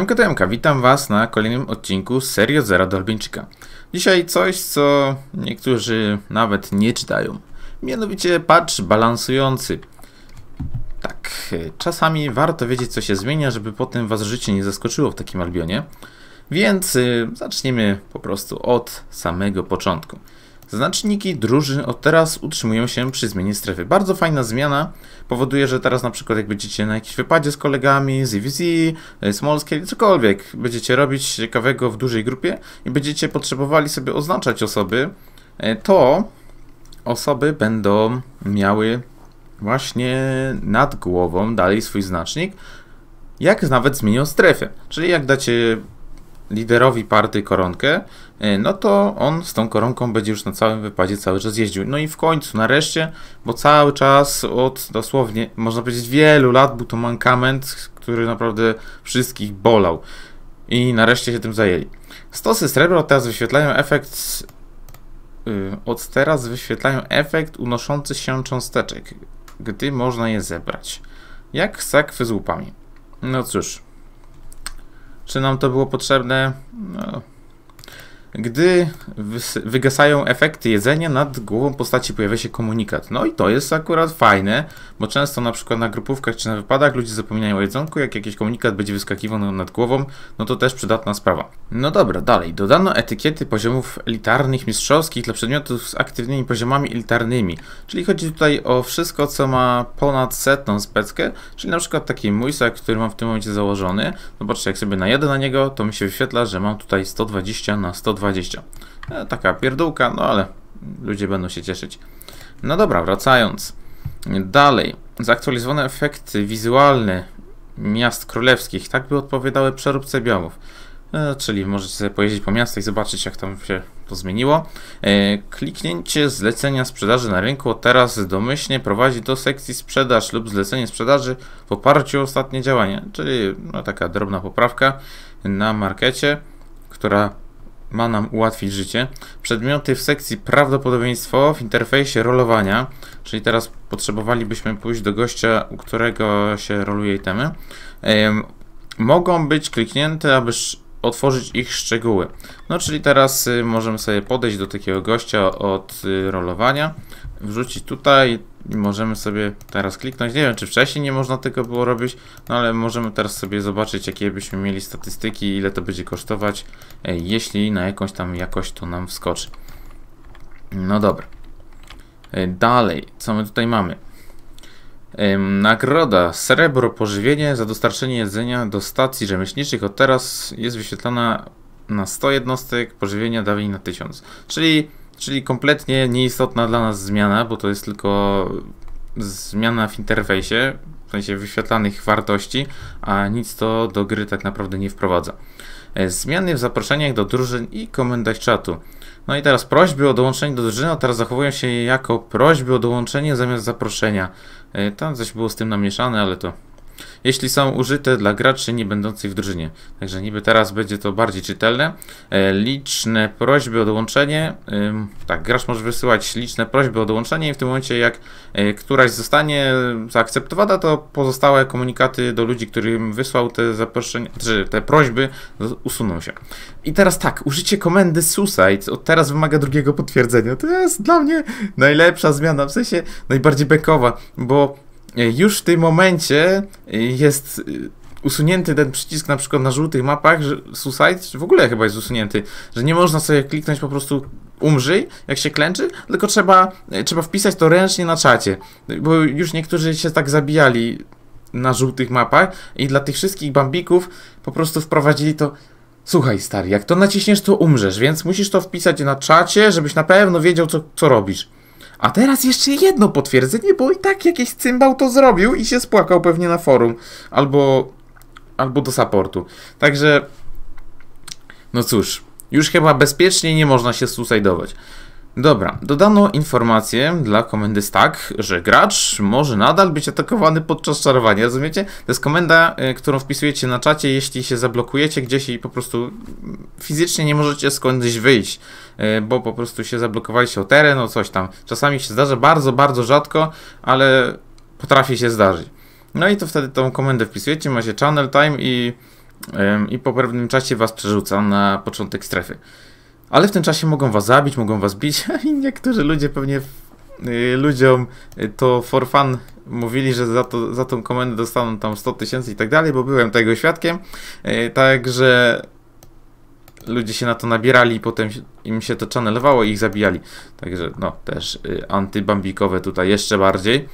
Siemka Demka, witam Was na kolejnym odcinku serii od zera do Albańczyka. Dzisiaj coś, co niektórzy nawet nie czytają. Mianowicie patrz balansujący. Tak, czasami warto wiedzieć co się zmienia, żeby potem Was życie nie zaskoczyło w takim Albionie. Więc y, zaczniemy po prostu od samego początku. Znaczniki drużyn od teraz utrzymują się przy zmianie strefy. Bardzo fajna zmiana. Powoduje, że teraz na przykład jak będziecie na jakimś wypadzie z kolegami, z EVZ, small scale, cokolwiek będziecie robić ciekawego w dużej grupie i będziecie potrzebowali sobie oznaczać osoby, e, to osoby będą miały właśnie nad głową dalej swój znacznik, jak nawet zmienią strefę. Czyli jak dacie liderowi partii koronkę, e, no to on z tą koronką będzie już na całym wypadzie cały czas jeździł. No i w końcu, nareszcie, bo cały czas od dosłownie, można powiedzieć, wielu lat był to mankament, który naprawdę wszystkich bolał. I nareszcie się tym zajęli. Stosy srebra teraz wyświetlają efekt y, od teraz wyświetlają efekt unoszący się cząsteczek, gdy można je zebrać. Jak sakwy z łupami. No cóż, czy nam to było potrzebne? No, gdy wygasają efekty jedzenia, nad głową postaci pojawia się komunikat. No i to jest akurat fajne, bo często na przykład na grupówkach czy na wypadach ludzie zapominają o jedzonku, jak jakiś komunikat będzie wyskakiwał nad głową, no to też przydatna sprawa. No dobra, dalej. Dodano etykiety poziomów elitarnych, mistrzowskich dla przedmiotów z aktywnymi poziomami elitarnymi, czyli chodzi tutaj o wszystko, co ma ponad setną speckę, czyli na przykład taki mój sak, który mam w tym momencie założony. Zobaczcie, jak sobie najadę na niego, to mi się wyświetla, że mam tutaj 120 na 120 120. E, taka pierdółka, no ale ludzie będą się cieszyć. No dobra, wracając. Dalej, zaktualizowane efekty wizualne miast królewskich, tak by odpowiadały przeróbce biomów. E, czyli możecie sobie pojeździć po miastach i zobaczyć, jak tam się to zmieniło. E, kliknięcie zlecenia sprzedaży na rynku teraz domyślnie prowadzi do sekcji sprzedaż lub zlecenie sprzedaży w oparciu o ostatnie działanie, czyli no, taka drobna poprawka na markecie, która ma nam ułatwić życie. Przedmioty w sekcji prawdopodobieństwo w interfejsie rolowania, czyli teraz potrzebowalibyśmy pójść do gościa, u którego się roluje itemy, mogą być kliknięte, aby otworzyć ich szczegóły. No czyli teraz y, możemy sobie podejść do takiego gościa od y, rolowania, wrzucić tutaj możemy sobie teraz kliknąć. Nie wiem, czy wcześniej nie można tego było robić, no ale możemy teraz sobie zobaczyć, jakie byśmy mieli statystyki, ile to będzie kosztować, e, jeśli na jakąś tam jakość to nam wskoczy. No dobra. E, dalej, co my tutaj mamy? E, nagroda srebro pożywienie za dostarczenie jedzenia do stacji rzemieślniczych od teraz jest wyświetlana na 100 jednostek, pożywienia dawniej na 1000. Czyli Czyli kompletnie nieistotna dla nas zmiana, bo to jest tylko zmiana w interfejsie, w sensie wyświetlanych wartości, a nic to do gry tak naprawdę nie wprowadza. E, zmiany w zaproszeniach do drużyn i komendach czatu. No i teraz prośby o dołączenie do drużyny, a teraz zachowują się jako prośby o dołączenie zamiast zaproszenia. E, tam coś było z tym namieszane, ale to jeśli są użyte dla graczy nie będących w drużynie. Także niby teraz będzie to bardziej czytelne. E, liczne prośby o dołączenie. Tak, gracz może wysyłać liczne prośby o dołączenie i w tym momencie jak e, któraś zostanie zaakceptowana, to pozostałe komunikaty do ludzi, którym wysłał te zaproszenia, czy te prośby usuną się. I teraz tak, użycie komendy suicide od teraz wymaga drugiego potwierdzenia. To jest dla mnie najlepsza zmiana, w sensie najbardziej bekowa, bo E, już w tym momencie e, jest e, usunięty ten przycisk na przykład na żółtych mapach, że suicide w ogóle chyba jest usunięty, że nie można sobie kliknąć po prostu umrzyj, jak się klęczy, tylko trzeba, trzeba wpisać to ręcznie na czacie, bo już niektórzy się tak zabijali na żółtych mapach i dla tych wszystkich bambików po prostu wprowadzili to Słuchaj stary, jak to naciśniesz to umrzesz, więc musisz to wpisać na czacie, żebyś na pewno wiedział co, co robisz. A teraz jeszcze jedno potwierdzenie, bo i tak jakiś cymbał to zrobił i się spłakał pewnie na forum. Albo, albo do supportu. Także, no cóż, już chyba bezpiecznie nie można się susajdować. Dobra, dodano informację dla komendy stack, że gracz może nadal być atakowany podczas czarowania, rozumiecie? To jest komenda, y, którą wpisujecie na czacie, jeśli się zablokujecie gdzieś i po prostu fizycznie nie możecie skądś wyjść. E, bo po prostu się zablokowaliście o teren, o coś tam. Czasami się zdarza bardzo, bardzo rzadko, ale potrafi się zdarzyć. No i to wtedy tą komendę wpisujecie, macie channel time i, i po pewnym czasie was przerzuca na początek strefy. Ale w tym czasie mogą was zabić, mogą was bić i niektórzy ludzie pewnie y, ludziom y, to for fun mówili, że za, to, za tą komendę dostaną tam 100 tysięcy i tak dalej, bo byłem tego świadkiem. E, także ludzie się na to nabierali i potem im się to channelowało i ich zabijali. Także no, też y, antybambikowe tutaj jeszcze bardziej.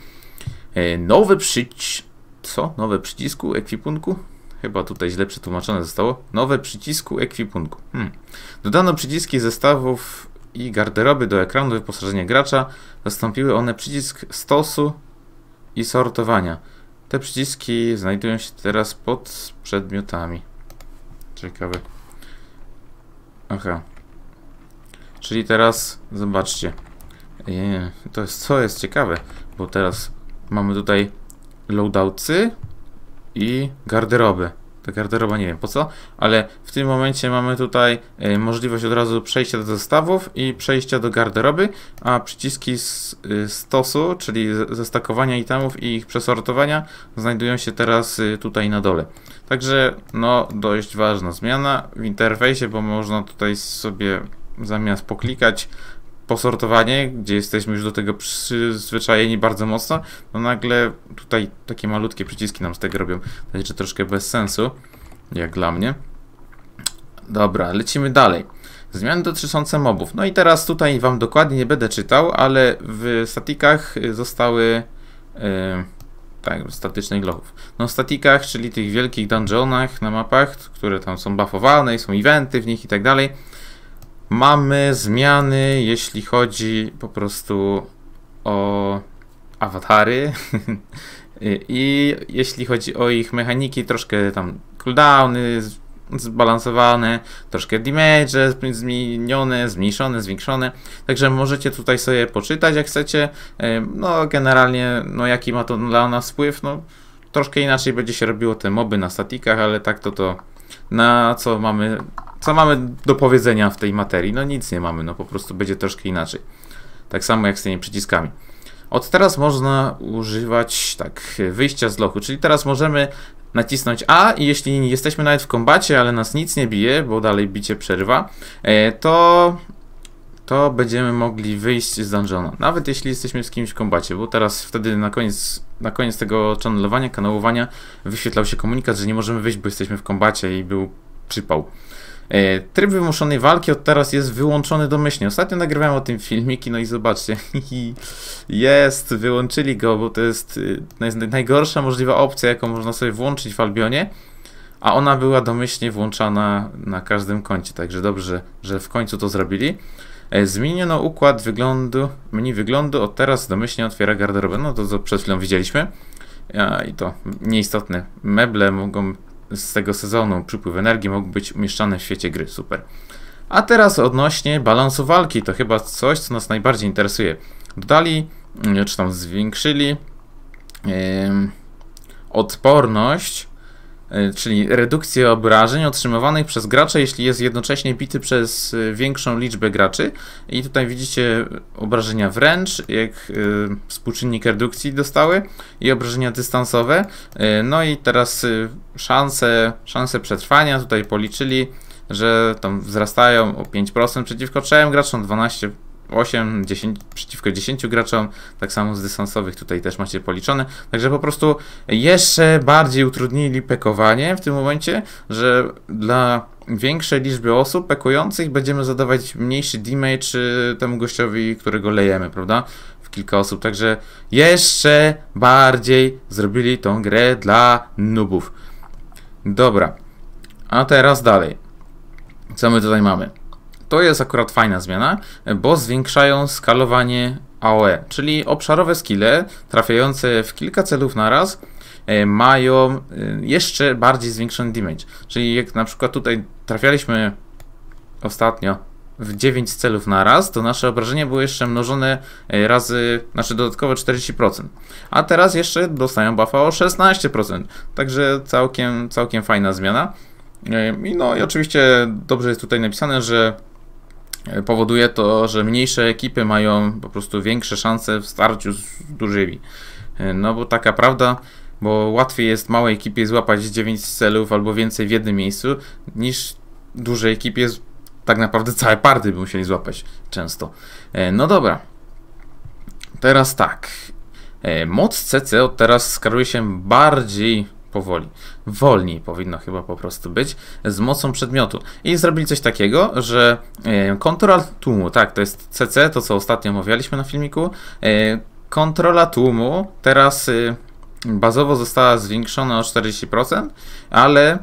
Y, nowy przycisk... Co? Nowe przycisku ekwipunku? Chyba tutaj źle przetłumaczone zostało. Nowe przycisku ekwipunku. Hmm. Dodano przyciski zestawów i garderoby do ekranu wyposażenia gracza. Zastąpiły one przycisk stosu i sortowania. Te przyciski znajdują się teraz pod przedmiotami. Ciekawe. Aha. Czyli teraz, zobaczcie. Eee, to jest, co jest ciekawe, bo teraz mamy tutaj loadouty i garderobę. Ta garderoba nie wiem po co, ale w tym momencie mamy tutaj e, możliwość od razu przejścia do zestawów i przejścia do garderoby, a przyciski z y, stosu, czyli zestakowania itemów i ich przesortowania znajdują się teraz y, tutaj na dole. Także, no, dość ważna zmiana w interfejsie, bo można tutaj sobie zamiast poklikać posortowanie, gdzie jesteśmy już do tego przyzwyczajeni bardzo mocno, no nagle tutaj takie malutkie przyciski nam z tego robią. To troszkę bez sensu, jak dla mnie. Dobra, lecimy dalej. Zmiany dotyczące mobów. No i teraz tutaj Wam dokładnie nie będę czytał, ale w statikach zostały... Yy, tak, statycznych glowów. No w statikach, czyli tych wielkich dungeonach na mapach, które tam są buffowane i są eventy w nich i tak dalej, mamy zmiany, jeśli chodzi po prostu o awatary i jeśli chodzi o ich mechaniki, troszkę tam cooldowny, zbalansowane, troszkę damage, zmienione, zmniejszone, zwiększone. Także możecie tutaj sobie poczytać jak chcecie. No generalnie, no jaki ma to dla nas wpływ, no troszkę inaczej będzie się robiło te moby na statikach, ale tak to to na co mamy, co mamy do powiedzenia w tej materii? No nic nie mamy, no po prostu będzie troszkę inaczej. Tak samo jak z tymi przyciskami. Od teraz można używać tak wyjścia z lochu, czyli teraz możemy nacisnąć A i jeśli jesteśmy nawet w kombacie, ale nas nic nie bije, bo dalej bicie przerwa, e, to to będziemy mogli wyjść z dungeona. Nawet jeśli jesteśmy z kimś w kombacie, bo teraz wtedy na koniec, na koniec tego channelowania, kanałowania wyświetlał się komunikat, że nie możemy wyjść, bo jesteśmy w kombacie i był przypał. E, tryb wymuszonej walki od teraz jest wyłączony domyślnie. Ostatnio nagrywałem o tym filmiki, no i zobaczcie. jest, wyłączyli go, bo to jest y, najgorsza możliwa opcja, jaką można sobie włączyć w Albionie. A ona była domyślnie włączana na każdym koncie, także dobrze, że w końcu to zrobili. E, zmieniono układ wyglądu, menu wyglądu, od teraz domyślnie otwiera garderobę. No to co przed chwilą widzieliśmy. E, I to nieistotne. Meble mogą z tego sezonu Przypływ Energii mógł być umieszczany w świecie gry. Super. A teraz odnośnie balansu walki, to chyba coś, co nas najbardziej interesuje. Dodali, mm, czy tam zwiększyli yy, odporność E, czyli redukcję obrażeń otrzymywanych przez gracza, jeśli jest jednocześnie bity przez e, większą liczbę graczy. I tutaj widzicie obrażenia wręcz, jak e, współczynnik redukcji dostały i obrażenia dystansowe. No i teraz szanse, szanse przetrwania tutaj policzyli, że tam wzrastają o 5% przeciwko trzem graczom, 12% 8, 10, przeciwko 10 graczom, tak samo z dystansowych tutaj też macie policzone, także po prostu jeszcze bardziej utrudnili pekowanie w tym momencie, że dla większej liczby osób pekujących będziemy zadawać mniejszy damage y, temu gościowi, którego lejemy, prawda? W kilka osób, także jeszcze bardziej zrobili tą grę dla nubów. Dobra, a teraz dalej. Co my tutaj mamy? to jest akurat fajna zmiana, bo zwiększają skalowanie AOE, czyli obszarowe skille trafiające w kilka celów naraz e, mają e, jeszcze bardziej zwiększony damage. Czyli jak na przykład tutaj trafialiśmy ostatnio w 9 celów na raz, to nasze obrażenie było jeszcze mnożone e, razy, znaczy dodatkowe 40%. A teraz jeszcze dostają buffa o 16%. Także całkiem, całkiem fajna zmiana. I no i oczywiście dobrze jest tutaj napisane, że E, powoduje to, że mniejsze ekipy mają po prostu większe szanse w starciu z dużymi. E, no bo taka prawda, bo łatwiej jest małej ekipie złapać 9 celów albo więcej w jednym miejscu, niż dużej ekipie tak naprawdę całe party by musieli złapać często. E, no dobra. Teraz tak. Moc CC od teraz skaruje się bardziej powoli. Wolniej powinno chyba po prostu być z mocą przedmiotu. I zrobili coś takiego, że e, kontrola tłumu, tak, to jest CC, to co ostatnio omawialiśmy na filmiku. E, kontrola tłumu teraz y, bazowo została zwiększona o 40%, ale,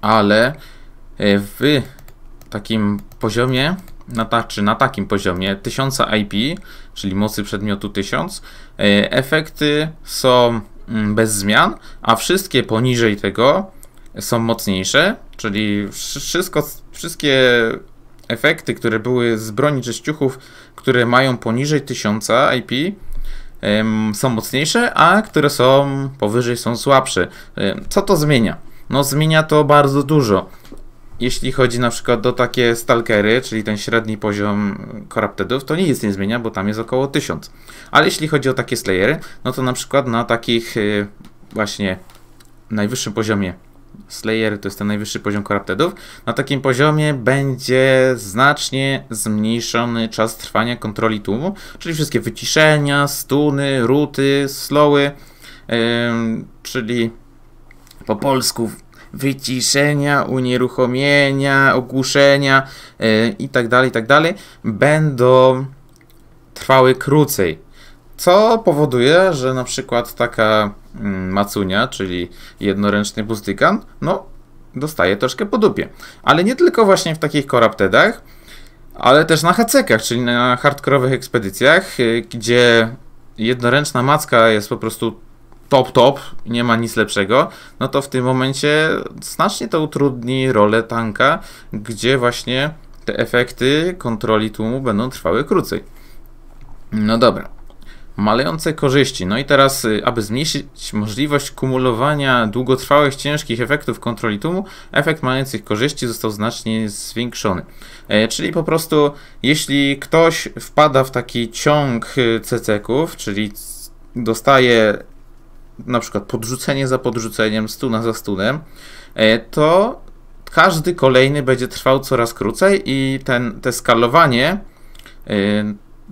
ale e, w takim poziomie na, ta, czy na takim poziomie 1000 IP, czyli mocy przedmiotu 1000, efekty są Mm, bez zmian, a wszystkie poniżej tego są mocniejsze, czyli wszystko, wszystkie efekty, które były z broni czy które mają poniżej 1000 IP, są mocniejsze, a które są powyżej są słabsze. Co to zmienia? No zmienia to bardzo dużo jeśli chodzi na przykład do takie stalkery, czyli ten średni poziom koraptedów, to nic nie zmienia, bo tam jest około 1000. Ale jeśli chodzi o takie slayery, no to na przykład na takich y, właśnie najwyższym poziomie Slayer to jest ten najwyższy poziom koraptedów. Na takim poziomie będzie znacznie zmniejszony czas trwania kontroli tłumu, czyli wszystkie wyciszenia, stuny, ruty, slowy, yy, czyli po polsku wyciszenia, unieruchomienia, ogłuszenia yy, itd., itd. będą trwały krócej. Co powoduje, że na przykład taka mm, macunia, czyli jednoręczny bustykan, no dostaje troszkę po dupie. Ale nie tylko właśnie w takich koraptedach, ale też na hacekach, czyli na hardkorowych ekspedycjach, e, gdzie jednoręczna macka jest po prostu top, top, nie ma nic lepszego, no to w tym momencie znacznie to utrudni rolę tanka, gdzie właśnie te efekty kontroli tłumu będą trwały krócej. No dobra. Malejące korzyści. No i teraz, y, aby zmniejszyć możliwość kumulowania długotrwałych, ciężkich efektów kontroli tłumu, efekt malejących korzyści został znacznie zwiększony. E, czyli po prostu, jeśli ktoś wpada w taki ciąg y, ceceków, czyli dostaje na przykład podrzucenie za podrzuceniem, stuna za stunem, e, to każdy kolejny będzie trwał coraz krócej i ten, te skalowanie e,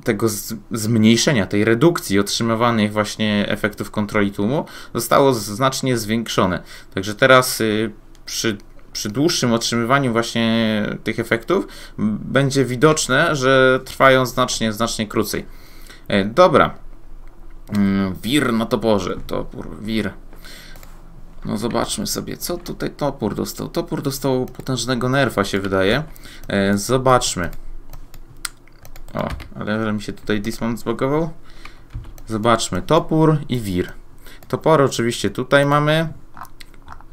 tego zmniejszenia, tej redukcji otrzymywanych właśnie efektów kontroli tłumu zostało znacznie zwiększone. Także teraz y, przy przy dłuższym otrzymywaniu właśnie tych efektów będzie widoczne, że trwają znacznie, znacznie krócej. E, dobra, Mm, wir, no to Boże, topór, wir. No zobaczmy sobie, co tutaj topór dostał. Topór dostał potężnego nerfa, się wydaje. E, zobaczmy. O, ale mi się tutaj Dismount zbogował. Zobaczmy, topór i wir. Topory oczywiście tutaj mamy.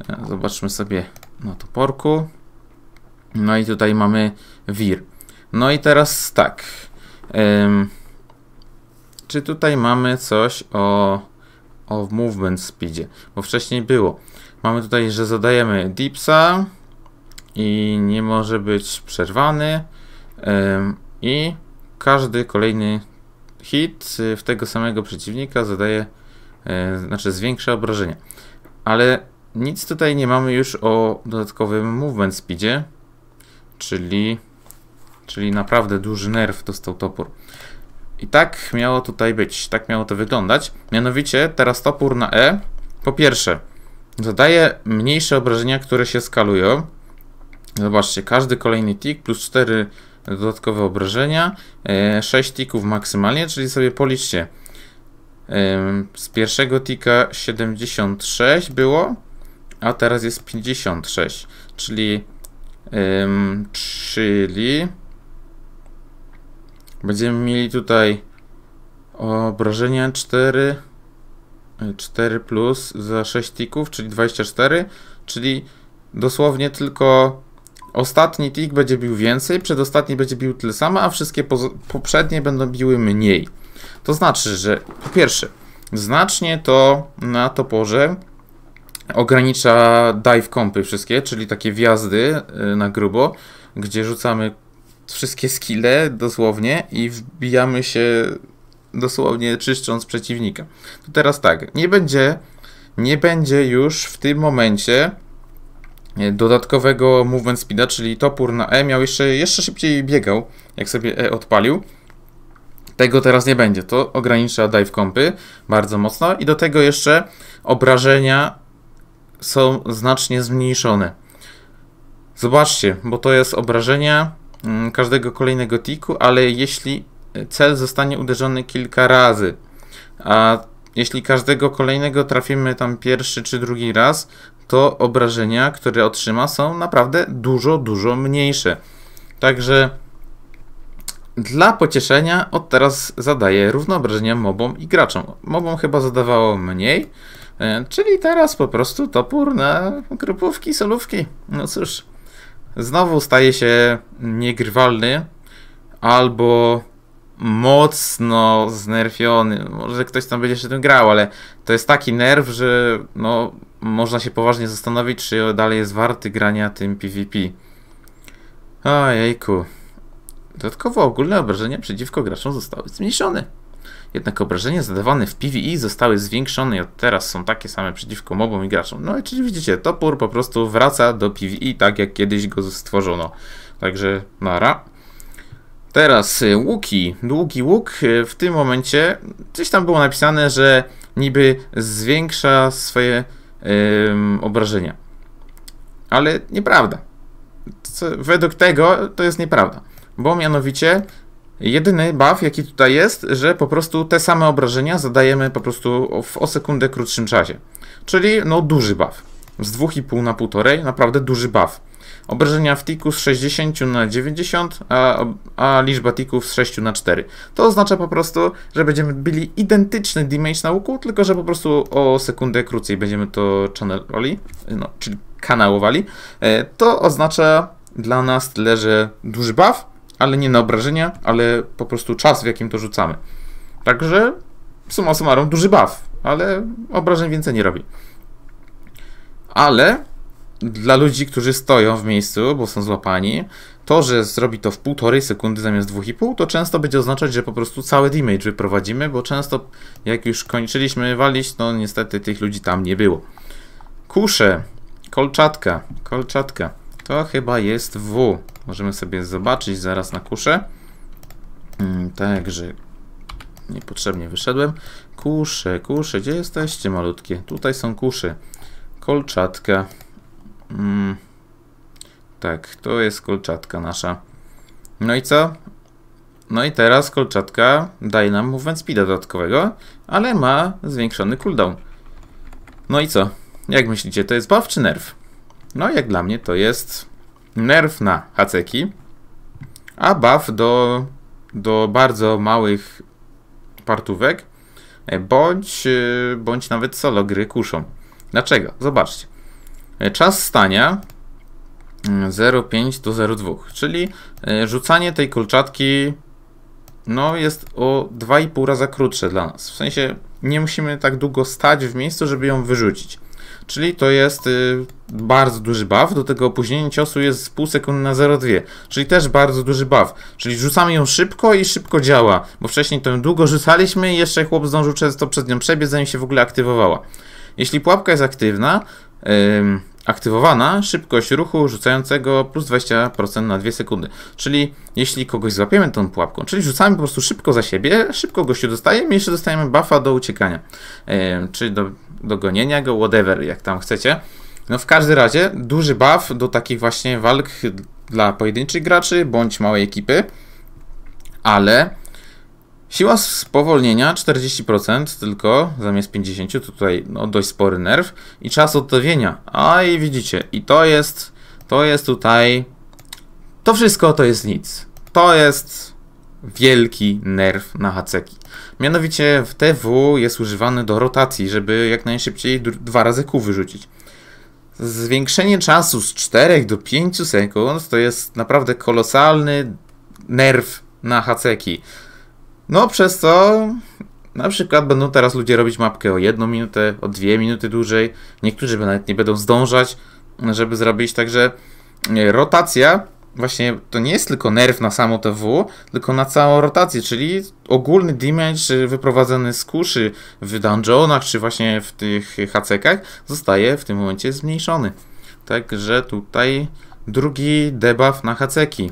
E, zobaczmy sobie na toporku. No i tutaj mamy wir. No i teraz tak. Ehm czy tutaj mamy coś o, o movement speedzie? Bo wcześniej było. Mamy tutaj, że zadajemy dipsa i nie może być przerwany i każdy kolejny hit w tego samego przeciwnika zadaje, e, znaczy zwiększa obrażenia. Ale nic tutaj nie mamy już o dodatkowym movement speedzie, czyli, czyli naprawdę duży nerw dostał topór. I tak miało tutaj być, tak miało to wyglądać. Mianowicie teraz topór na E, po pierwsze, zadaje mniejsze obrażenia, które się skalują. Zobaczcie, każdy kolejny tik plus 4 dodatkowe obrażenia, 6 e, tików maksymalnie, czyli sobie policzcie. E, z pierwszego tika 76 było, a teraz jest 56, czyli, czyli Będziemy mieli tutaj obrażenia 4, 4 y, plus za 6 tików, czyli 24, czyli dosłownie tylko ostatni tik będzie bił więcej, przedostatni będzie bił tyle samo, a wszystkie poprzednie będą biły mniej. To znaczy, że po pierwsze, znacznie to na toporze ogranicza dive compy wszystkie, czyli takie wjazdy y, na grubo, gdzie rzucamy wszystkie skille dosłownie i wbijamy się dosłownie czyszcząc przeciwnika. To teraz tak, nie będzie, nie będzie już w tym momencie e, dodatkowego movement speeda, czyli topór na E miał jeszcze, jeszcze szybciej biegał, jak sobie E odpalił. Tego teraz nie będzie, to ogranicza dive kompy bardzo mocno i do tego jeszcze obrażenia są znacznie zmniejszone. Zobaczcie, bo to jest obrażenia Mm, każdego kolejnego tiku, ale jeśli e, cel zostanie uderzony kilka razy, a jeśli każdego kolejnego trafimy tam pierwszy czy drugi raz, to obrażenia, które otrzyma, są naprawdę dużo, dużo mniejsze. Także dla pocieszenia od teraz zadaję równo obrażenia mobom i graczom. Mobom chyba zadawało mniej, e, czyli teraz po prostu topór na grupówki, solówki. No cóż znowu staje się niegrywalny albo mocno znerwiony. Może ktoś tam będzie jeszcze tym grał, ale to jest taki nerw, że no, można się poważnie zastanowić, czy dalej jest warty grania tym PvP. Ojejku. Dodatkowo ogólne obrażenia przeciwko graczom zostały zmniejszone. Jednak obrażenia zadawane w PvE zostały zwiększone i od teraz są takie same przeciwko mobom i graczom. No i czyli widzicie, topór po prostu wraca do PvE tak jak kiedyś go stworzono. Także nara. Teraz y, łuki, długi łuk. Y, w tym momencie coś tam było napisane, że niby zwiększa swoje yy, obrażenia. Ale nieprawda. Co, według tego to jest nieprawda. Bo mianowicie Jedyny buff, jaki tutaj jest, że po prostu te same obrażenia zadajemy po prostu w, o sekundę krótszym czasie. Czyli no duży buff. Z 2,5 na 1,5 naprawdę duży buff. Obrażenia w tiku z 60 na 90, a, a liczba tików z 6 na 4. To oznacza po prostu, że będziemy byli identyczny damage na łuku, tylko że po prostu o sekundę krócej będziemy to channelowali, no, czyli kanałowali. E, to oznacza dla nas tyle, że duży buff, ale nie na obrażenia, ale po prostu czas, w jakim to rzucamy. Także suma summarum duży baw, ale obrażeń więcej nie robi. Ale dla ludzi, którzy stoją w miejscu, bo są złapani, to, że zrobi to w półtorej sekundy zamiast dwóch i pół, to często będzie oznaczać, że po prostu cały damage wyprowadzimy, bo często jak już kończyliśmy walić, to niestety tych ludzi tam nie było. Kusze, kolczatka, kolczatka, to chyba jest W. Możemy sobie zobaczyć zaraz na kuszę. Mm, także niepotrzebnie wyszedłem. Kusze, kusze, gdzie jesteście malutkie? Tutaj są kusze. Kolczatka. Mm. Tak, to jest kolczatka nasza. No i co? No i teraz kolczatka daje nam movement speeda dodatkowego, ale ma zwiększony cooldown. No i co? Jak myślicie, to jest buff czy nerw? No jak dla mnie to jest nerw na haceki, a buff do, do bardzo małych partówek, e, bądź, e, bądź nawet solo gry kuszą. Dlaczego? Zobaczcie. E, czas stania 0,5 mm, do 0,2, czyli rzucanie tej kolczatki no, jest o 2,5 raza krótsze dla nas. W sensie nie musimy tak długo stać w miejscu, żeby ją wyrzucić czyli to jest y, bardzo duży buff, do tego opóźnienie ciosu jest z pół sekundy na 0,2, czyli też bardzo duży buff, czyli rzucamy ją szybko i szybko działa, bo wcześniej to ją długo rzucaliśmy i jeszcze chłop zdążył często przed nią przebiec, zanim się w ogóle aktywowała. Jeśli pułapka jest aktywna, y, aktywowana szybkość ruchu rzucającego plus 20% na 2 sekundy. Czyli jeśli kogoś złapiemy tą pułapką, czyli rzucamy po prostu szybko za siebie, szybko gościu dostajemy i jeszcze dostajemy buffa do uciekania, yy, czy do, do gonienia go, whatever, jak tam chcecie. No w każdym razie duży buff do takich właśnie walk dla pojedynczych graczy bądź małej ekipy, ale Siła spowolnienia 40% tylko, zamiast 50, to tutaj no, dość spory nerw. I czas odtowienia. A i widzicie, i to jest, to jest tutaj, to wszystko to jest nic. To jest wielki nerw na haceki. Mianowicie w TW jest używany do rotacji, żeby jak najszybciej dwa razy kół wyrzucić. Zwiększenie czasu z 4 do 5 sekund to jest naprawdę kolosalny nerw na haceki. No przez co na przykład będą teraz ludzie robić mapkę o jedną minutę, o dwie minuty dłużej. Niektórzy nawet nie będą zdążać, żeby zrobić. Także e, rotacja właśnie to nie jest tylko nerw na samo TW, tylko na całą rotację, czyli ogólny damage wyprowadzony z kuszy w dungeonach, czy właśnie w tych hacekach zostaje w tym momencie zmniejszony. Także tutaj drugi debuff na haceki,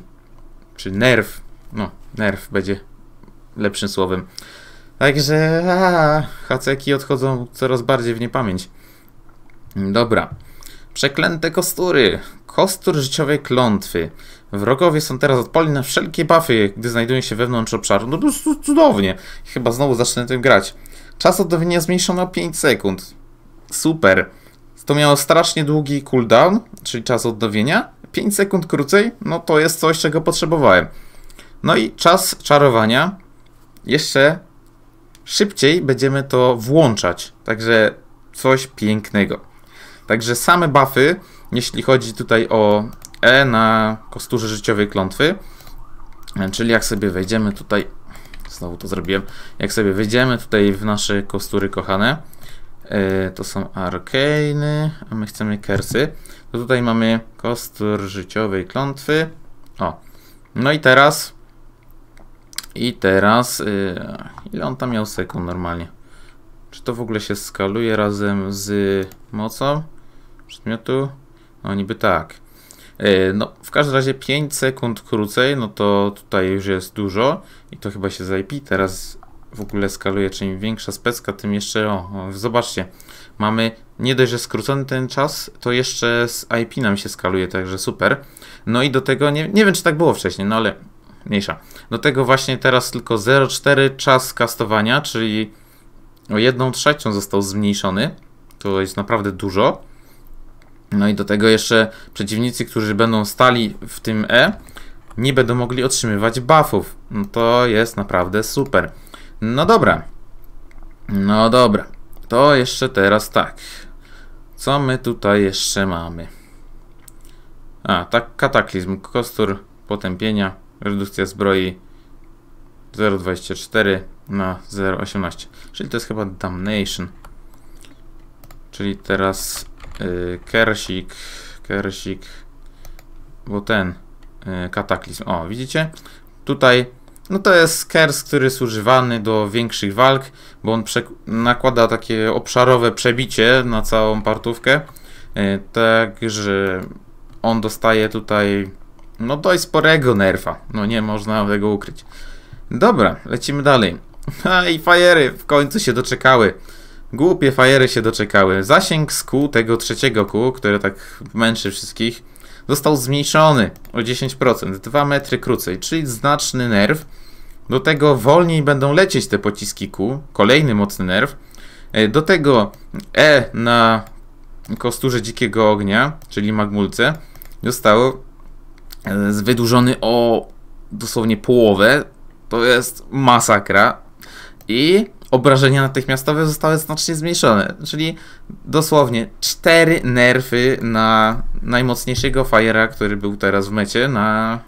czy nerw, no nerw będzie lepszym słowem. Także haceki odchodzą coraz bardziej w niepamięć. Dobra. Przeklęte kostury. Kostur życiowej klątwy. Wrogowie są teraz odpolni na wszelkie buffy, gdy znajdują się wewnątrz obszaru. No to no, cudownie. Chyba znowu zacznę tym grać. Czas odnowienia zmniejszono o 5 sekund. Super. To miało strasznie długi cooldown, czyli czas odnowienia. 5 sekund krócej, no to jest coś, czego potrzebowałem. No i czas czarowania jeszcze szybciej będziemy to włączać. Także coś pięknego. Także same buffy, jeśli chodzi tutaj o E na kosturze życiowej klątwy, e, czyli jak sobie wejdziemy tutaj, znowu to zrobiłem, jak sobie wejdziemy tutaj w nasze kostury kochane, e, to są arkejny, a my chcemy kersy, to tutaj mamy kostur życiowej klątwy, o, no i teraz i teraz, y, ile on tam miał sekund normalnie? Czy to w ogóle się skaluje razem z mocą przedmiotu? No niby tak. Y, no, w każdym razie 5 sekund krócej, no to tutaj już jest dużo i to chyba się zajpi. Teraz w ogóle skaluje, czyli im większa specka, tym jeszcze, o, o, zobaczcie, mamy nie dość, że skrócony ten czas, to jeszcze z IP nam się skaluje, także super. No i do tego, nie, nie wiem czy tak było wcześniej, no ale mniejsza. Do tego właśnie teraz tylko 0,4 czas kastowania, czyli o 1 trzecią został zmniejszony. To jest naprawdę dużo. No i do tego jeszcze przeciwnicy, którzy będą stali w tym E, nie będą mogli otrzymywać buffów. No to jest naprawdę super. No dobra. No dobra. To jeszcze teraz tak. Co my tutaj jeszcze mamy? A, tak, kataklizm, kostur potępienia redukcja zbroi 0,24 na 0,18, czyli to jest chyba Damnation. Czyli teraz yy, Kersik, Kersik, bo ten yy, kataklizm. O, widzicie? Tutaj no to jest kers, który jest używany do większych walk, bo on nakłada takie obszarowe przebicie na całą partówkę. Yy, Także on dostaje tutaj no to jest sporego nerfa. No nie można tego ukryć. Dobra, lecimy dalej. A i fajery w końcu się doczekały. Głupie fajery się doczekały. Zasięg z kół tego trzeciego kół, które tak męczy wszystkich, został zmniejszony o 10%, 2 metry krócej, czyli znaczny nerw. Do tego wolniej będą lecieć te pociski kół, kolejny mocny nerw. E, do tego E na kosturze dzikiego ognia, czyli magmulce, zostało E, wydłużony o dosłownie połowę. To jest masakra. I obrażenia natychmiastowe zostały znacznie zmniejszone. Czyli dosłownie 4 nerfy na najmocniejszego firea, który był teraz w mecie na,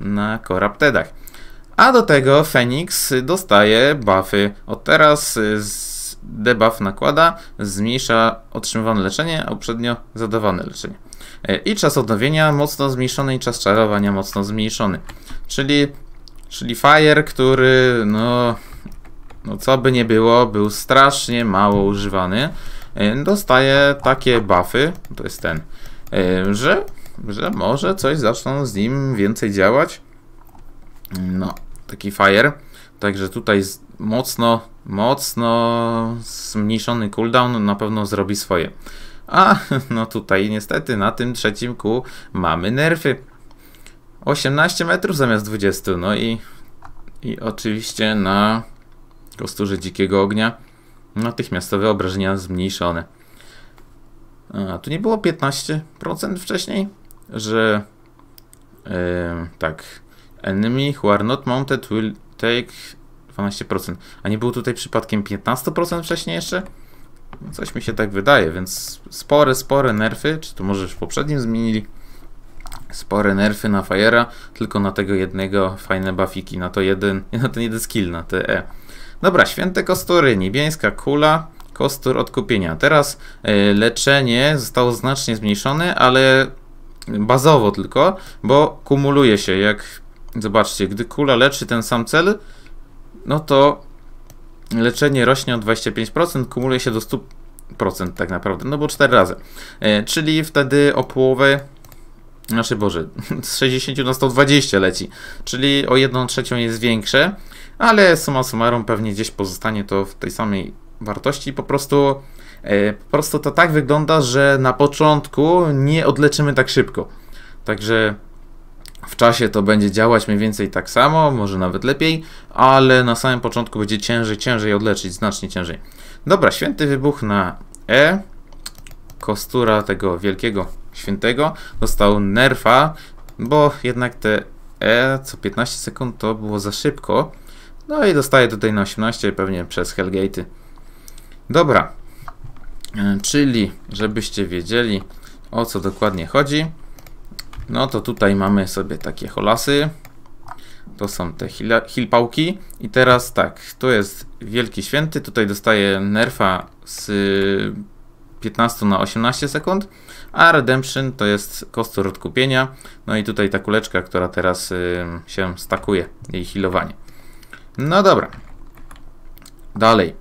na Corruptedach. A do tego Phoenix dostaje buffy. Od teraz e, debuff nakłada, zmniejsza otrzymywane leczenie, a uprzednio zadawane leczenie. E, I czas odnowienia mocno zmniejszony i czas czarowania mocno zmniejszony. Czyli, czyli Fire, który no, no co by nie było, był strasznie mało używany. E, dostaje takie buffy, to jest ten, e, że, że może coś zaczną z nim więcej działać. No, taki Fire. Także tutaj mocno, mocno zmniejszony cooldown na pewno zrobi swoje. A no tutaj niestety na tym trzecim kół mamy nerfy. 18 metrów zamiast 20, no i, i oczywiście na kosturze dzikiego ognia natychmiastowe obrażenia zmniejszone. A tu nie było 15% wcześniej, że yy, tak. Enemy who are not mounted will take 12%. A nie było tutaj przypadkiem 15% wcześniej jeszcze? Coś mi się tak wydaje, więc spore, spore nerfy, czy to może w poprzednim zmienili, spore nerfy na Fire'a, tylko na tego jednego fajne buffiki, na to jeden, na ten jeden skill, na te E. Dobra, święte kostury, niebieska kula, kostur odkupienia. Teraz y, leczenie zostało znacznie zmniejszone, ale bazowo tylko, bo kumuluje się, jak zobaczcie, gdy kula leczy ten sam cel, no to leczenie rośnie o 25%, kumuluje się do 100% tak naprawdę, no bo 4 razy. E, czyli wtedy o połowę, znaczy Boże, z 60 na 120 leci, czyli o 1 trzecią jest większe, ale suma summarum pewnie gdzieś pozostanie to w tej samej wartości, po prostu... E, po prostu to tak wygląda, że na początku nie odleczymy tak szybko. Także w czasie to będzie działać mniej więcej tak samo, może nawet lepiej, ale na samym początku będzie ciężej, ciężej odleczyć, znacznie ciężej. Dobra, święty wybuch na E. Kostura tego wielkiego świętego dostał nerfa, bo jednak te E co 15 sekund to było za szybko. No i dostaje tutaj na 18 pewnie przez Hellgate'y. Dobra, e, czyli żebyście wiedzieli o co dokładnie chodzi. No to tutaj mamy sobie takie holasy. To są te hilpałki. I teraz tak, To jest Wielki Święty. Tutaj dostaję nerfa z 15 na 18 sekund. A Redemption to jest kostur odkupienia. No i tutaj ta kuleczka, która teraz y, się stakuje, jej healowanie. No dobra. Dalej.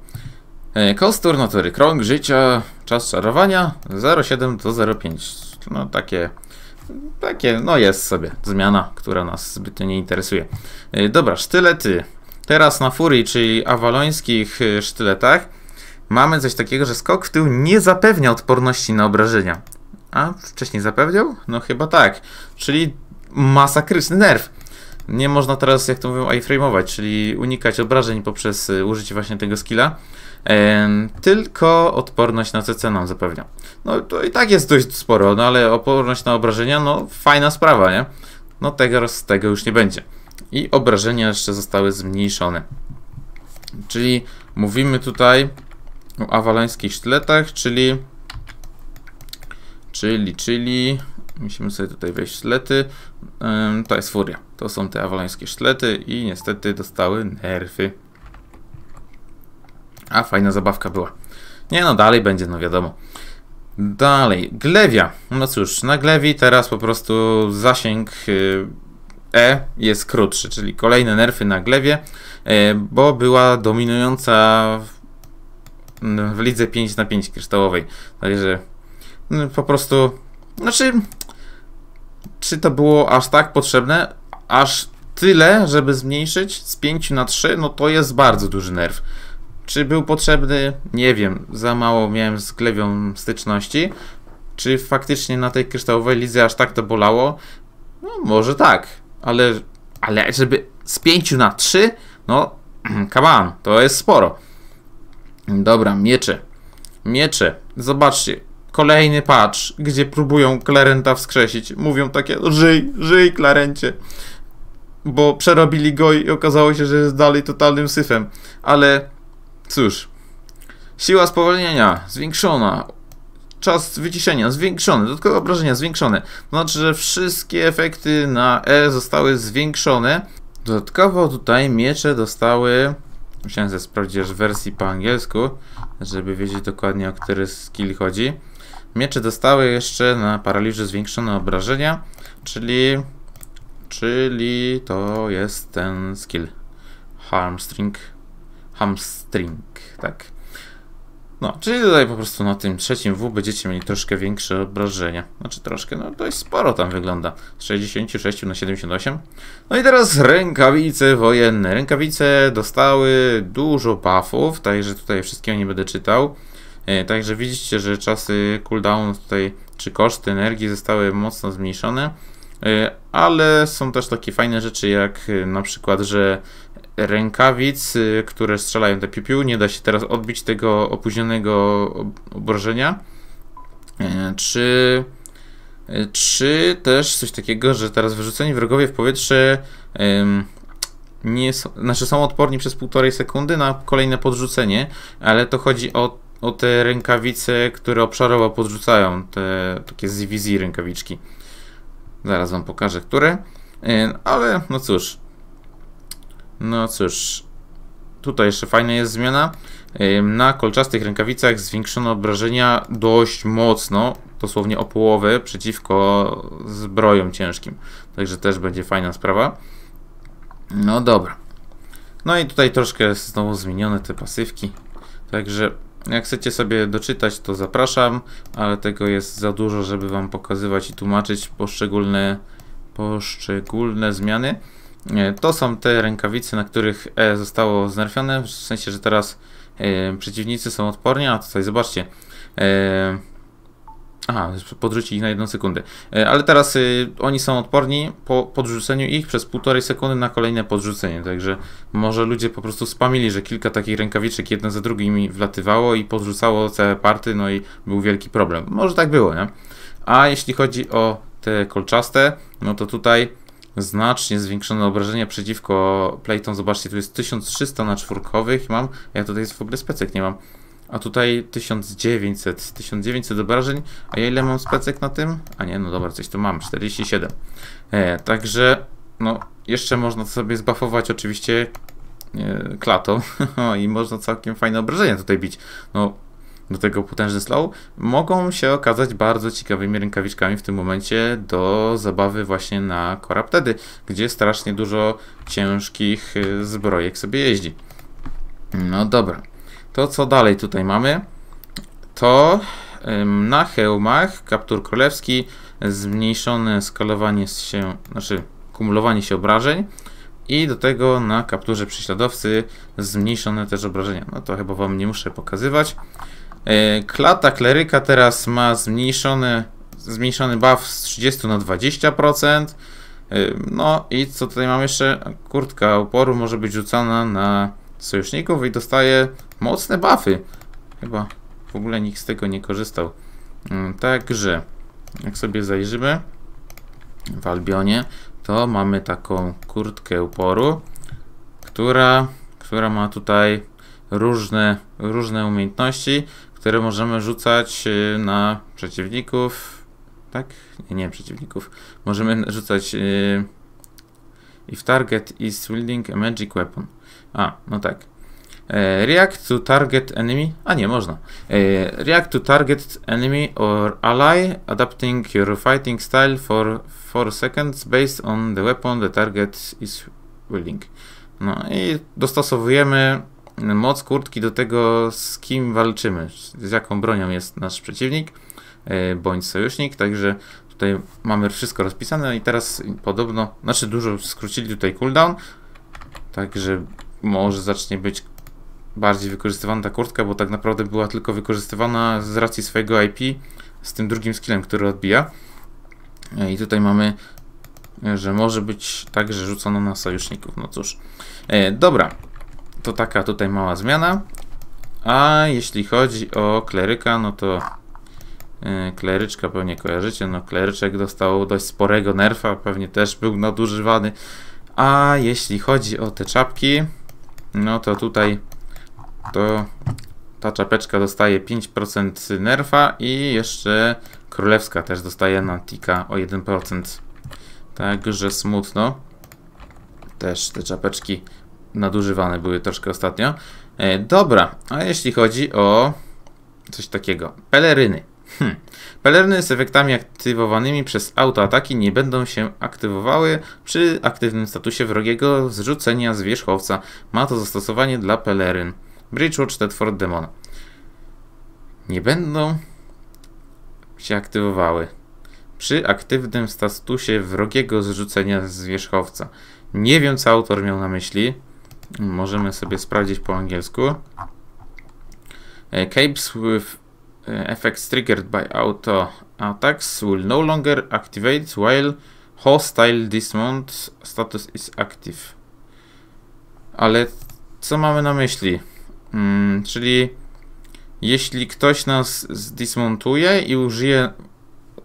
E, kostur natury, krąg życia, czas czarowania 0,7 do 0,5. No takie takie, no jest sobie zmiana, która nas zbytnio nie interesuje. E, dobra, sztylety. Teraz na Furii, czyli awalońskich e, sztyletach, mamy coś takiego, że skok w tył nie zapewnia odporności na obrażenia. A wcześniej zapewniał? No chyba tak. Czyli masakryczny nerw. Nie można teraz, jak to mówią, iframe'ować, czyli unikać obrażeń poprzez e, użycie właśnie tego skilla tylko odporność na CC nam zapewnia. No to i tak jest dość sporo, no ale odporność na obrażenia, no fajna sprawa, nie? No tego, tego już nie będzie. I obrażenia jeszcze zostały zmniejszone. Czyli mówimy tutaj o awalańskich sztyletach, czyli czyli, czyli musimy sobie tutaj wejść sztylety. To jest furia. To są te awalańskie sztylety i niestety dostały nerfy. A fajna zabawka była. Nie no, dalej będzie, no wiadomo. Dalej, glewia. No cóż, na glewi teraz po prostu zasięg y, E jest krótszy, czyli kolejne nerfy na glewie, y, bo była dominująca w lidze 5 na 5 kryształowej. Także no, po prostu, znaczy, czy to było aż tak potrzebne, aż tyle, żeby zmniejszyć z 5 na 3, no to jest bardzo duży nerw. Czy był potrzebny? Nie wiem. Za mało miałem z glewią styczności. Czy faktycznie na tej kryształowej lidze aż tak to bolało? No, może tak. Ale, ale żeby z 5 na 3? No, come on, to jest sporo. Dobra, miecze. Miecze. Zobaczcie. Kolejny patch, gdzie próbują Klarenta wskrzesić. Mówią takie, no, żyj, żyj Klarencie. Bo przerobili go i okazało się, że jest dalej totalnym syfem. Ale Cóż, siła spowolnienia zwiększona, czas wyciszenia zwiększony, dodatkowe obrażenia zwiększone. To znaczy, że wszystkie efekty na E zostały zwiększone. Dodatkowo tutaj miecze dostały... Musiałem sobie sprawdzić aż wersji po angielsku, żeby wiedzieć dokładnie o który skill chodzi. Miecze dostały jeszcze na paraliżu zwiększone obrażenia, czyli... Czyli to jest ten skill. Harmstring hamstring, tak. No, czyli tutaj po prostu na tym trzecim W będziecie mieli troszkę większe obrażenia. Znaczy troszkę, no dość sporo tam wygląda. Z 66 na 78. No i teraz rękawice wojenne. Rękawice dostały dużo buffów, także tutaj wszystkiego nie będę czytał. E, także widzicie, że czasy cooldown tutaj, czy koszty energii zostały mocno zmniejszone e, ale są też takie fajne rzeczy jak e, na przykład, że rękawic, y, które strzelają te piu, piu Nie da się teraz odbić tego opóźnionego obrażenia. E, czy, e, czy też coś takiego, że teraz wyrzuceni wrogowie w powietrze nie są, znaczy są odporni przez półtorej sekundy na kolejne podrzucenie, ale to chodzi o, o te rękawice, które obszarowo podrzucają, te takie z rękawiczki. Zaraz wam pokażę, które. E, ale no cóż, no cóż, tutaj jeszcze fajna jest zmiana. Na kolczastych rękawicach zwiększono obrażenia dość mocno, dosłownie o połowę, przeciwko zbrojom ciężkim. Także też będzie fajna sprawa. No dobra. No i tutaj troszkę znowu zmienione te pasywki. Także jak chcecie sobie doczytać, to zapraszam, ale tego jest za dużo, żeby Wam pokazywać i tłumaczyć poszczególne, poszczególne zmiany. E, to są te rękawice, na których E zostało znerfione, w sensie, że teraz e, przeciwnicy są odporni, a tutaj zobaczcie. E, aha, podrzucili na jedną sekundę. Ale teraz oni są odporni po podrzuceniu ich przez półtorej sekundy na kolejne podrzucenie. Także może ludzie po prostu spamili, że kilka takich rękawiczek jedno za drugim wlatywało i podrzucało całe party, no i był wielki problem. Może tak było, nie? A jeśli chodzi o te kolczaste, no to tutaj znacznie zwiększone obrażenia przeciwko Playton. Zobaczcie, tu jest 1300 na czwórkowych mam, ja tutaj w ogóle specek nie mam. A tutaj 1900, 1900 obrażeń, a ja ile mam specek na tym? A nie, no dobra, coś tu mam, 47. E, także, no, jeszcze można sobie zbafować oczywiście e, klatą i można całkiem fajne obrażenia tutaj bić. No, do tego potężny slow, mogą się okazać bardzo ciekawymi rękawiczkami w tym momencie do zabawy właśnie na Koraptedy, gdzie strasznie dużo ciężkich y, zbrojek sobie jeździ. No dobra, to co dalej tutaj mamy, to na hełmach kaptur królewski, zmniejszone skalowanie się, znaczy kumulowanie się obrażeń, i do tego na kapturze prześladowcy zmniejszone też obrażenia. No to chyba Wam nie muszę pokazywać. E, klata kleryka teraz ma zmniejszony, zmniejszony buff z 30 na 20%. E, no i co tutaj mam jeszcze? Kurtka oporu może być rzucana na sojuszników i dostaje mocne buffy. Chyba w ogóle nikt z tego nie korzystał. E, także, jak sobie zajrzymy w Albionie, to mamy taką kurtkę uporu, która, która ma tutaj różne, różne umiejętności które możemy rzucać y, na przeciwników. Tak? Nie, nie przeciwników. Możemy rzucać y, if target is wielding a magic weapon. A, no tak. E, react to target enemy. A nie, można. E, react to target enemy or ally, adapting your fighting style for 4 seconds based on the weapon the target is wielding. No i dostosowujemy moc kurtki do tego, z kim walczymy, z jaką bronią jest nasz przeciwnik e, bądź sojusznik, także tutaj mamy wszystko rozpisane no i teraz podobno, znaczy dużo skrócili tutaj cooldown, także może zacznie być bardziej wykorzystywana ta kurtka, bo tak naprawdę była tylko wykorzystywana z racji swojego IP z tym drugim skillem, który odbija. E, I tutaj mamy, że może być tak, że rzucono na sojuszników. No cóż, e, dobra to taka tutaj mała zmiana. A jeśli chodzi o kleryka, no to e, kleryczka pewnie kojarzycie. No kleryczek dostał dość sporego nerfa, pewnie też był nadużywany. A jeśli chodzi o te czapki, no to tutaj to ta czapeczka dostaje 5% nerfa i jeszcze królewska też dostaje na tika o 1%. Także smutno. Też te czapeczki nadużywane były troszkę ostatnio. E, dobra, a jeśli chodzi o coś takiego, peleryny. Hmm. Peleryny z efektami aktywowanymi przez autoataki nie będą się aktywowały przy aktywnym statusie wrogiego zrzucenia z wierzchowca. Ma to zastosowanie dla peleryn. Bridgewatch Tedford Demona. Nie będą się aktywowały przy aktywnym statusie wrogiego zrzucenia z wierzchowca. Nie wiem, co autor miał na myśli możemy sobie sprawdzić po angielsku. E, capes with e, effects triggered by auto attacks will no longer activate while hostile dismount status is active. Ale co mamy na myśli? Hmm, czyli jeśli ktoś nas zdismontuje i użyje,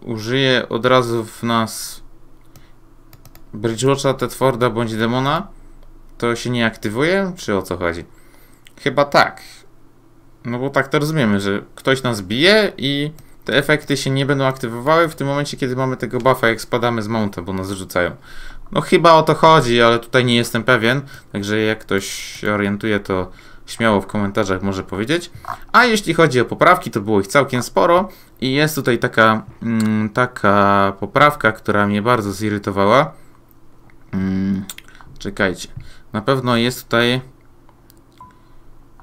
użyje od razu w nas Bridgewatcha, Tetforda bądź Demona, to się nie aktywuje? Czy o co chodzi? Chyba tak. No bo tak to rozumiemy, że ktoś nas bije i te efekty się nie będą aktywowały w tym momencie, kiedy mamy tego buffa, jak spadamy z mounta, bo nas rzucają. No chyba o to chodzi, ale tutaj nie jestem pewien, także jak ktoś się orientuje, to śmiało w komentarzach może powiedzieć. A jeśli chodzi o poprawki, to było ich całkiem sporo i jest tutaj taka, mm, taka poprawka, która mnie bardzo zirytowała. Mm, czekajcie. Na pewno jest tutaj...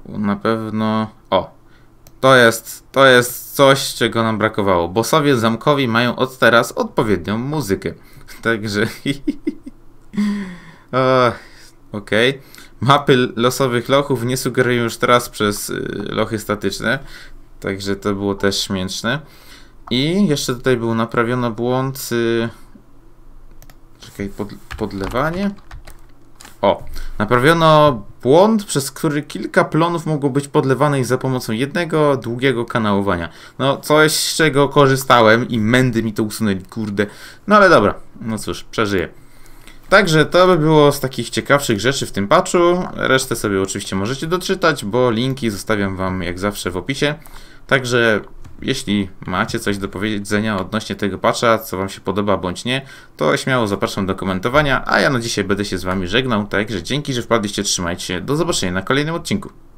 Na pewno... O! To jest, to jest coś, czego nam brakowało. Bosowie zamkowi mają od teraz odpowiednią muzykę. Także... Okej. Okay. Mapy losowych lochów nie sugerują już teraz przez y, lochy statyczne. Także to było też śmieszne. I jeszcze tutaj był naprawiony błąd... Y, czekaj, pod, podlewanie? O, naprawiono błąd, przez który kilka plonów mogło być podlewanych za pomocą jednego długiego kanałowania. No, coś z czego korzystałem i mędy mi to usunęli, kurde. No ale dobra, no cóż, przeżyję. Także to by było z takich ciekawszych rzeczy w tym patchu. Resztę sobie oczywiście możecie doczytać, bo linki zostawiam wam jak zawsze w opisie. Także jeśli macie coś do powiedzenia odnośnie tego patcha, co Wam się podoba bądź nie, to śmiało zapraszam do komentowania, a ja na dzisiaj będę się z Wami żegnał, także dzięki, że wpadliście, trzymajcie się, do zobaczenia na kolejnym odcinku.